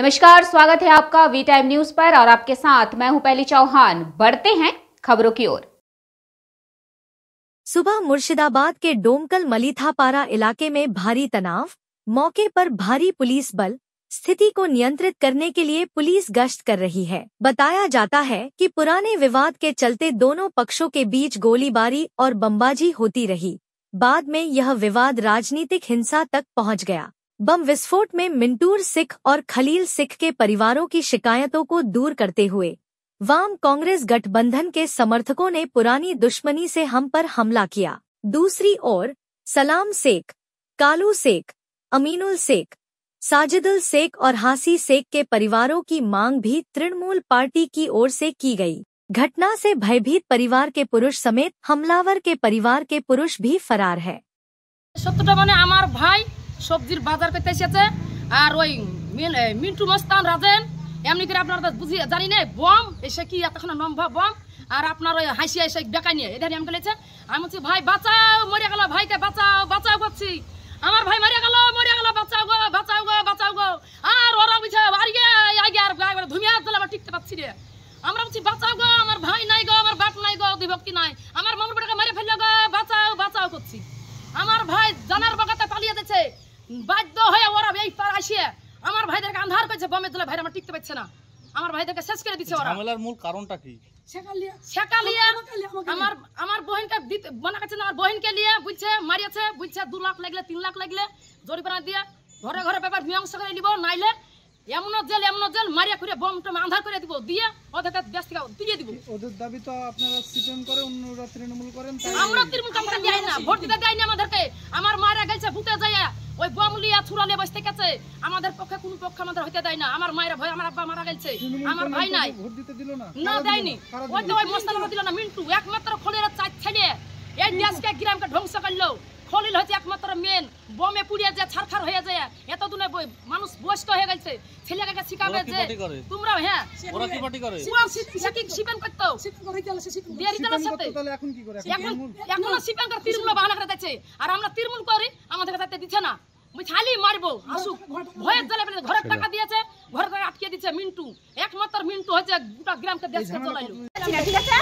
नमस्कार स्वागत है आपका वी टाइम न्यूज पर और आपके साथ मैं हूं पहली चौहान बढ़ते हैं खबरों की ओर सुबह मुर्शिदाबाद के डोमकल मलिथापारा इलाके में भारी तनाव मौके पर भारी पुलिस बल स्थिति को नियंत्रित करने के लिए पुलिस गश्त कर रही है बताया जाता है कि पुराने विवाद के चलते दोनों पक्षों के बीच गोलीबारी और बमबाजी होती रही बाद में यह विवाद राजनीतिक हिंसा तक पहुंच गया बम विस्फोट में मिंटूर सिख और खलील सिख के परिवारों की शिकायतों को दूर करते हुए वाम कांग्रेस गठबंधन के समर्थकों ने पुरानी दुश्मनी से हम पर हमला किया दूसरी ओर सलाम सेख कालू सेख अमीनुल सेख साजिदुल सेख और हासी शेख के परिवारों की मांग भी तृणमूल पार्टी की ओर से की गई घटना से भयभीत परिवार के पुरुष समेत हमलावर के परिवार के पुरुष भी फरार है सत्य तो भाई সবজির বাজার করতে এসেছে আর ওই মিন্টু মস্তান রাজেন এমনি করে আপনারা বুঝি জানি না বম এসে কি এতক্ষণ নম্বা বম আর আপনার ওই হাসি এসে বেকা নিয়ে এদের আমি গেলেছে আমি বলছি ভাই বাঁচাও মরে গেল ভাইকে বাঁচাও বাঁচাও করছি আমার ভাই মরে গেল মরে গেল বাঁচাও গো বাঁচাও গো বাঁচাও গো আর ওরা বুঝে আর গে আগে আর ধুমিয়া দিলে আমার টিকতে পারছি রে আমরা বলছি বাঁচাও গো আমার ভাই নাই গো আমার বাপ নাই গো দুই নাই আমার মামুর বেটাকে মেরে ফেললো গো বাঁচাও বাঁচাও করছি আমার ভাই জানার বাগাতে পালিয়ে দিয়েছে বাধ্য হয়ে ওরা এই পার আসিয়ে আমার ভাইদেরকে আন্ধার করছে বমে তোলা ভাইরা আমার টিকতে পারছে না আমার ভাইদেরকে শেষ করে দিচ্ছে ওরা ঝামেলার মূল কারণটা কি আমার আমার আমার বহিনকে মারিয়েছে দু লাখ লাগলে তিন লাখ লাগলে জরিপানা দিয়ে ঘরে ঘরে এমন মারিয়া আন্ধার দিব দিয়ে আমার মারা গেছে ভূতে যাইয়া ওই বমলিয়া লিয়া থুরালে বসতে গেছে আমাদের পক্ষে কোন পক্ষ আমাদের হইতে দেয় না আমার মায়ের ভয় আমার আব্বা মারা গেছে আমার ভাই নাই না দেয়নি ওই তো ওই মস্তানরা দিল না মিন্টু একমাত্র খলের চার ছেলে এই দেশকে গ্রামকে ধ্বংস করলো খলিল হচ্ছে একমাত্র মেন বমে পুড়িয়ে যায় ছাড়খার হয়ে যায় এতদিনে মানুষ বয়স্ক হয়ে গেছে ছেলেকে শিখাবে যে তোমরা হ্যাঁ ওরা কি পার্টি করে করতে করে গেল সে সাথে তাহলে এখন কি করে এখন এখন তিরমুল বাহানা করে আর আমরা তিরমুল করি আমাদের কাছে দিতে না খালি আসু ভয়ের ঘরের টাকা দিয়েছে ঘরের আটকে দিয়েছে মিন্টু একমাত্র মিন্টু হচ্ছে গোটা গ্রামকে দেশকে চলাইলো ঠিক আছে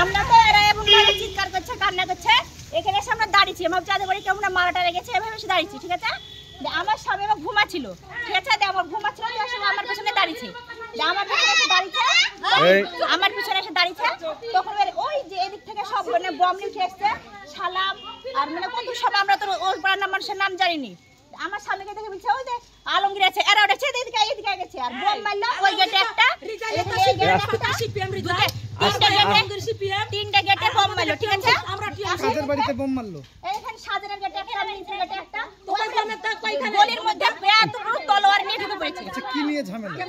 আমরা তো এরা এবং চিৎকার করছে কান্না করছে এখানে এসে আমরা দাঁড়িয়েছি আমার যাদের বাড়ি কেমন মারাটা রেখেছে এভাবে এসে দাঁড়িয়েছি ঠিক আছে আমার স্বামী আমার ঘুমাচ্ছিল ঠিক আছে আমার ঘুমা দাঁড়িয়েছে আমার পিছনে এসে দাঁড়িয়েছে আমার পিছনে এসে দাঁড়িয়েছে তখন ওই যে এদিক থেকে সব মানে বমলি উঠে এসছে সালাম আর মানে কত সব আমরা তো ওর পাড়ার নাম মানুষের নাম জানিনি আমার স্বামীকে দেখে বলছে ওই যে আলমগীর আছে এরা উঠেছে এদিকে এদিকে গেছে আর বোম মারলো ওই গেটে একটা তিনটা গেটে বোম মারলো ঠিক আছে সাদের বাড়িতে বোম মারলো এইখানে সাদের গেটে একটা মিন্ত্রের গেটে একটা গলির মধ্যে প্রায় তিন বেটা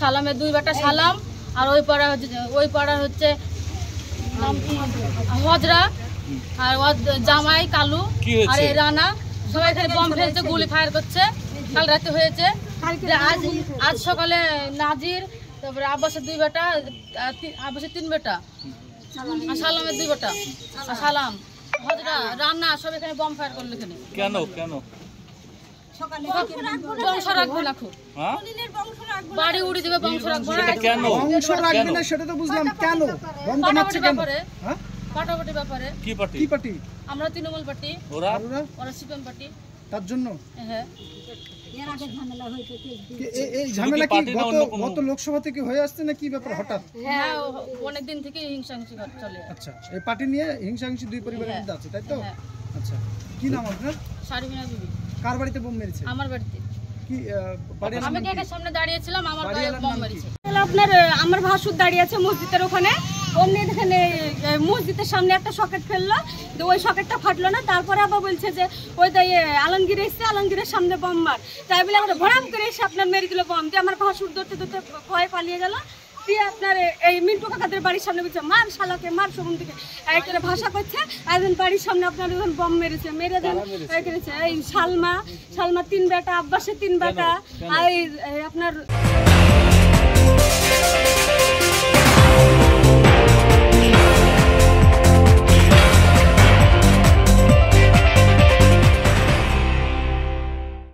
সালামের দুই বেটা সালাম আর ওই পাড়া ওই পাড়া হচ্ছে হজরা আর জামাই কালু আর এই রানা সবাই এখানে বম ফেলছে গুলি ফায়ার করছে কাল রাতে হয়েছে আজ আজ সকালে নাজির তারপরে আব্বাসের দুই বেটা আব্বাসের তিন বেটা আর সালামের দুই বেটা আর সালাম হজরা রান্না সব এখানে বম ফায়ার করলো এখানে কেন কেন হ্যাঁ? বাড়ি বুঝলাম ব্যাপারে হ্যাঁ? আমরা তৃণমূল পার্টি পার্টি তার জন্য হ্যাঁ এই ঝামেলা কি গত গত লোকসভা থেকে হয়ে আসছে না কি ব্যাপার হ্যাঁ, হঠাৎ হ্যাঁ, থেকে চলে আচ্ছা এই পার্টি নিয়ে দুই পরিবারের হ্যাঁ, মধ্যে আছে তাই তো আচ্ছা কি নাম আপনার বিবি কার বাড়িতে বোম মেরেছে আমার বাড়িতে আমি সামনে দাঁড়িয়েছিলাম আমার আপনার আমার ভাসুর দাঁড়িয়ে আছে মসজিদের ওখানে অন্য এখানে মসজিদের সামনে একটা সকেট ফেললো তো ওই সকেটটা ফাটলো না তারপরে আবার বলছে যে ওই তাই আলমগীর এসছে আলমগীরের সামনে বম মার তাই বলে আমরা ভরাম করে এসে আপনার মেরে দিল বম দিয়ে আমার ভাসুর ধরতে ধরতে ভয় পালিয়ে গেল দিয়ে আপনার এই মিন্টু কাকাদের বাড়ির সামনে বলছে মার শালাকে মার শোভন দিকে এখানে ভাষা করছে আর বাড়ির সামনে আপনার ওখান বম মেরেছে মেরে দেন করেছে এই শালমা শালমা তিন বেটা আব্বাসের তিন বেটা আর আপনার